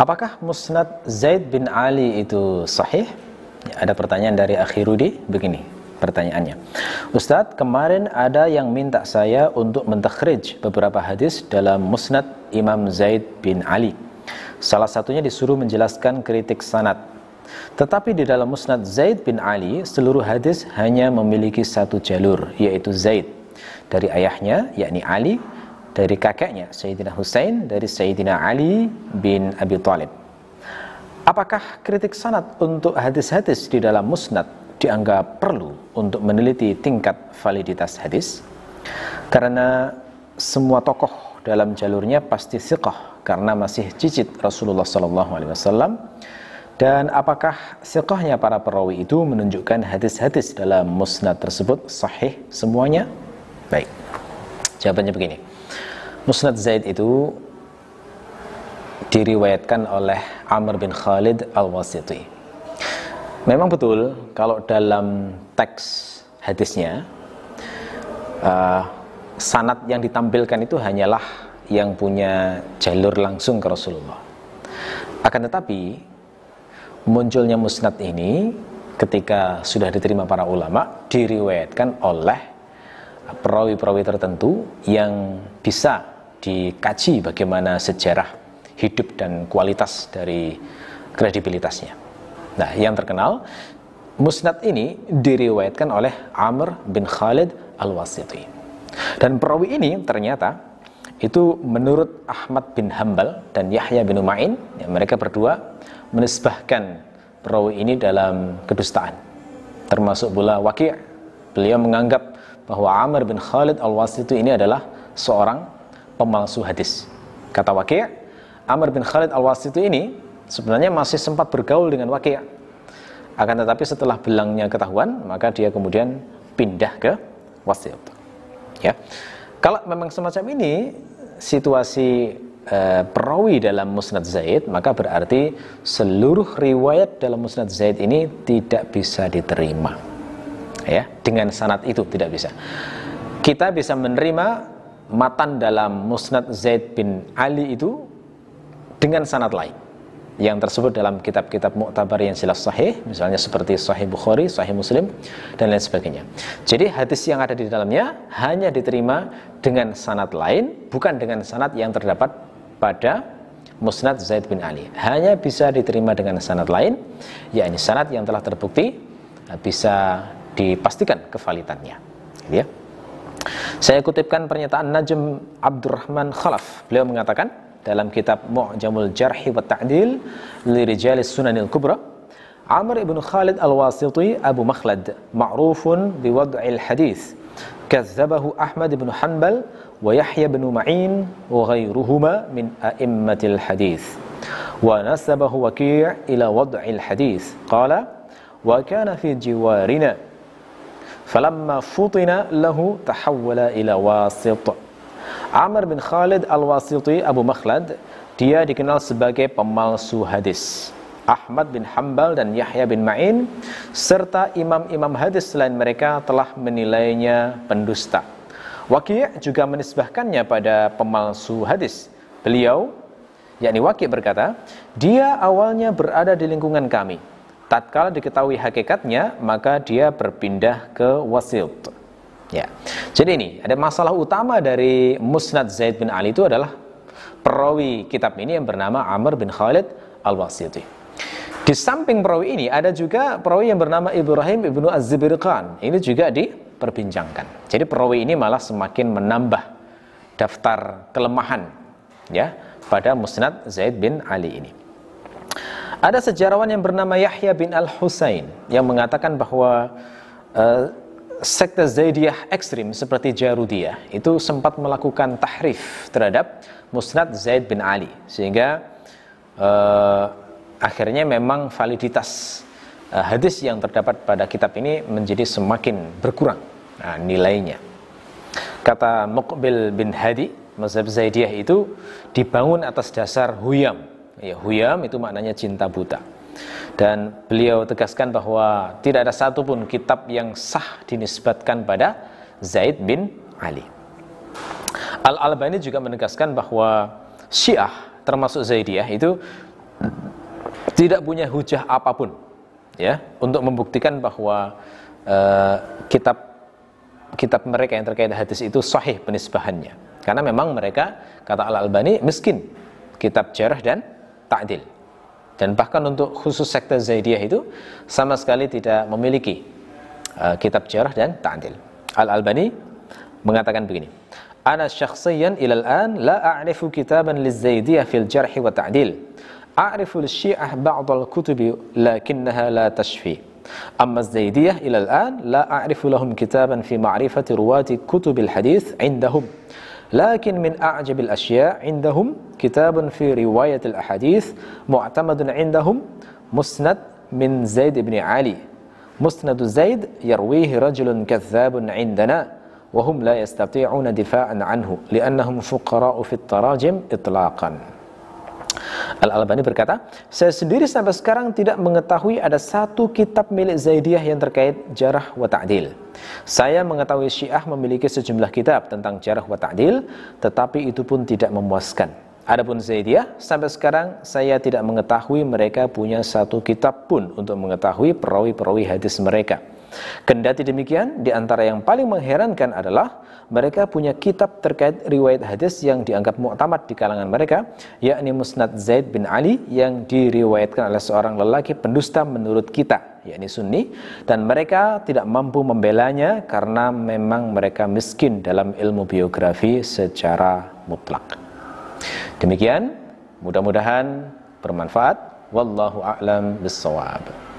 Apakah musnad Zaid bin Ali itu sahih? Ya, ada pertanyaan dari Akhirudi begini pertanyaannya. Ustadz, kemarin ada yang minta saya untuk mentakhrij beberapa hadis dalam musnad Imam Zaid bin Ali. Salah satunya disuruh menjelaskan kritik sanat. Tetapi di dalam musnad Zaid bin Ali, seluruh hadis hanya memiliki satu jalur, yaitu Zaid. Dari ayahnya, yakni Ali, dari kakeknya Sayyidina Hussein dari Sayyidina Ali bin Abi Thalib. Apakah kritik sanad untuk hadis-hadis di dalam musnad dianggap perlu untuk meneliti tingkat validitas hadis? Karena semua tokoh dalam jalurnya pasti siqah karena masih cicit Rasulullah SAW. dan apakah siqahnya para perawi itu menunjukkan hadis-hadis dalam musnad tersebut sahih semuanya? Baik. Jawabannya begini. Musnad Zaid itu diriwayatkan oleh Amr bin Khalid Al-Wasiti. Memang betul kalau dalam teks hadisnya uh, eh, sanat yang ditampilkan itu hanyalah yang punya jalur langsung ke Rasulullah. Akan tetapi munculnya musnad ini ketika sudah diterima para ulama diriwayatkan oleh perawi-perawi tertentu yang bisa dikaji bagaimana sejarah hidup dan kualitas dari kredibilitasnya. Nah, yang terkenal musnad ini diriwayatkan oleh Amr bin Khalid Al-Wasiti. Dan perawi ini ternyata itu menurut Ahmad bin Hambal dan Yahya bin Umain, ya mereka berdua menisbahkan perawi ini dalam kedustaan. Termasuk pula Waqi', beliau menganggap bahwa Amr bin Khalid al itu ini adalah seorang pemalsu hadis. Kata Waqi', Amr bin Khalid al itu ini sebenarnya masih sempat bergaul dengan Waqi'. Akan tetapi setelah belangnya ketahuan, maka dia kemudian pindah ke Wasit. Ya. Kalau memang semacam ini situasi e, perawi dalam Musnad Zaid, maka berarti seluruh riwayat dalam Musnad Zaid ini tidak bisa diterima ya dengan sanat itu tidak bisa kita bisa menerima matan dalam musnad Zaid bin Ali itu dengan sanat lain yang tersebut dalam kitab-kitab muktabar yang jelas sahih misalnya seperti sahih Bukhari, sahih Muslim dan lain sebagainya. Jadi hadis yang ada di dalamnya hanya diterima dengan sanat lain bukan dengan sanat yang terdapat pada musnad Zaid bin Ali. Hanya bisa diterima dengan sanat lain yakni sanat yang telah terbukti bisa dipastikan kevalidannya. Gitu ya. Saya kutipkan pernyataan Najm Abdurrahman Khalaf. Beliau mengatakan dalam kitab Mu'jamul Jarhi wa Ta'dil li Rijalis Sunanil Kubra, Amr ibn Khalid al-Wasiti Abu Makhlad, ma'rufun biwad'il hadith. كذبه أحمد بن حنبل ويحيى بن معين وغيرهما من أئمة الحديث ونسبه وكيع إلى وضع الحديث قال وكان في جوارنا Falamma futina lahu tahawwala ila wasit. Amr bin Khalid Al-Wasiti Abu Makhlad, dia dikenal sebagai pemalsu hadis. Ahmad bin Hambal dan Yahya bin Ma'in serta imam-imam hadis selain mereka telah menilainya pendusta. Waqi' juga menisbahkannya pada pemalsu hadis. Beliau yakni Waqi' berkata, "Dia awalnya berada di lingkungan kami, tatkala diketahui hakikatnya maka dia berpindah ke Wasil. ya jadi ini ada masalah utama dari musnad Zaid bin Ali itu adalah perawi kitab ini yang bernama Amr bin Khalid al-Wasiti di samping perawi ini ada juga perawi yang bernama Ibrahim ibnu az ini juga diperbincangkan jadi perawi ini malah semakin menambah daftar kelemahan ya pada musnad Zaid bin Ali ini ada sejarawan yang bernama Yahya bin Al-Husain yang mengatakan bahwa uh, sekte Zaidiyah ekstrim seperti Jarudiyah itu sempat melakukan tahrif terhadap Musnad Zaid bin Ali sehingga uh, akhirnya memang validitas uh, hadis yang terdapat pada kitab ini menjadi semakin berkurang nah, nilainya kata Muqbil bin Hadi mazhab Zaidiyah itu dibangun atas dasar huyam ya huyam itu maknanya cinta buta dan beliau tegaskan bahwa tidak ada satupun kitab yang sah dinisbatkan pada Zaid bin Ali Al Albani juga menegaskan bahwa Syiah termasuk Zaidiyah itu tidak punya hujah apapun ya untuk membuktikan bahwa uh, kitab kitab mereka yang terkait hadis itu sahih penisbahannya. Karena memang mereka, kata Al-Albani, miskin. Kitab jarah dan ta'dil. Dan bahkan untuk khusus sekte Zaidiyah itu sama sekali tidak memiliki uh, kitab jarah dan ta'dil. Al-Albani mengatakan begini. Ana syakhsiyan ila al an la a'rifu kitaban lizaidiyah fil jarh wa ta'dil. A'rifu lisyiah ba'dal kutubi lakinnaha la tashfi. أما الزيدية إلى الآن لا أعرف لهم كتابا في معرفة رواة كتب الحديث عندهم لكن من أعجب الأشياء عندهم كتاب في رواية الأحاديث معتمد عندهم مسند من زيد بن علي مسند زيد يرويه رجل كذاب عندنا وهم لا يستطيعون دفاعا عنه لأنهم فقراء في التراجم إطلاقا Al-Albani berkata, saya sendiri sampai sekarang tidak mengetahui ada satu kitab milik Zaidiyah yang terkait jarah wa ta'dil. Saya mengetahui Syiah memiliki sejumlah kitab tentang jarah wa ta'dil, tetapi itu pun tidak memuaskan. Adapun Zaidiyah, sampai sekarang saya tidak mengetahui mereka punya satu kitab pun untuk mengetahui perawi-perawi hadis mereka. Kendati demikian, di antara yang paling mengherankan adalah mereka punya kitab terkait riwayat hadis yang dianggap muktamad di kalangan mereka, yakni Musnad Zaid bin Ali yang diriwayatkan oleh seorang lelaki pendusta menurut kita, yakni Sunni, dan mereka tidak mampu membelanya karena memang mereka miskin dalam ilmu biografi secara mutlak. Demikian, mudah-mudahan bermanfaat. Wallahu a'lam bissawab.